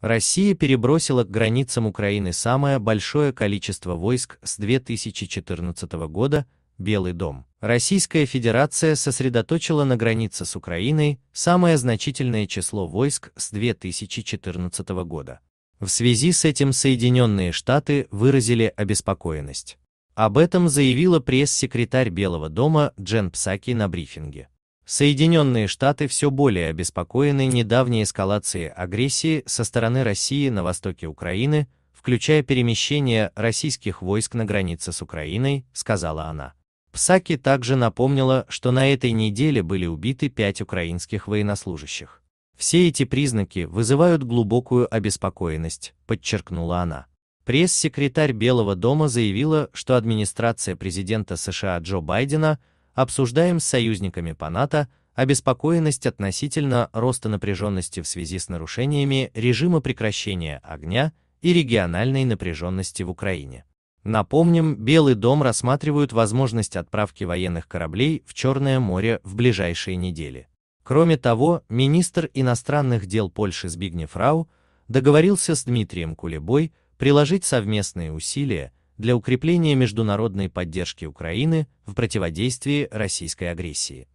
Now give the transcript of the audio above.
Россия перебросила к границам Украины самое большое количество войск с 2014 года, Белый дом. Российская Федерация сосредоточила на границе с Украиной самое значительное число войск с 2014 года. В связи с этим Соединенные Штаты выразили обеспокоенность. Об этом заявила пресс-секретарь Белого дома Джен Псаки на брифинге. Соединенные Штаты все более обеспокоены недавней эскалацией агрессии со стороны России на востоке Украины, включая перемещение российских войск на границе с Украиной, сказала она. Псаки также напомнила, что на этой неделе были убиты пять украинских военнослужащих. Все эти признаки вызывают глубокую обеспокоенность, подчеркнула она. Пресс-секретарь Белого дома заявила, что администрация президента США Джо Байдена обсуждаем с союзниками по НАТО обеспокоенность относительно роста напряженности в связи с нарушениями режима прекращения огня и региональной напряженности в Украине. Напомним, Белый дом рассматривает возможность отправки военных кораблей в Черное море в ближайшие недели. Кроме того, министр иностранных дел Польши Збигнев Рау договорился с Дмитрием Кулебой приложить совместные усилия для укрепления международной поддержки Украины в противодействии российской агрессии.